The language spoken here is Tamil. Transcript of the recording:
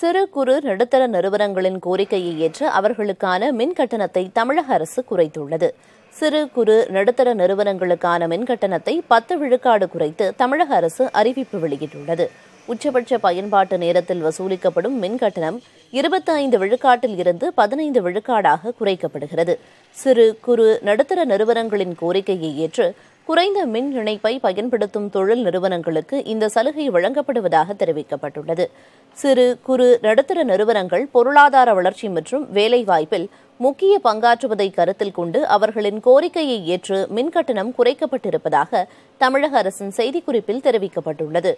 சிறு குறு நடுத்தர நிறுவனங்களின் கோரிக்கையை ஏற்று அவர்களுக்கான மின் கட்டணத்தை தமிழக அரசு குறைத்துள்ளது சிறு குறு நடுத்தர நிறுவனங்களுக்கான மின் கட்டணத்தை பத்து விழுக்காடு குறைத்து தமிழக அரசு அறிவிப்பு வெளியிட்டுள்ளது உச்சபட்ச பயன்பாட்டு நேரத்தில் வசூலிக்கப்படும் மின் கட்டணம் இருபத்தி ஐந்து விழுக்காட்டில் இருந்து பதினைந்து விழுக்காடாக குறைக்கப்படுகிறது சிறு குறு நடுத்தர நிறுவனங்களின் கோரிக்கையை ஏற்று குறைந்த மின் இணைப்பை பயன்படுத்தும் தொழில் நிறுவனங்களுக்கு இந்த சலுகை வழங்கப்படுவதாக தெரிவிக்கப்பட்டுள்ளது சிறு குறு நடுத்தர நிறுவனங்கள் பொருளாதார வளர்ச்சி மற்றும் வேலைவாய்ப்பில் முக்கிய பங்காற்றுவதை கருத்தில் கொண்டு அவர்களின் கோரிக்கையை ஏற்று மின்கட்டணம் குறைக்கப்பட்டிருப்பதாக தமிழக அரசின் செய்திக்குறிப்பில் தெரிவிக்கப்பட்டுள்ளது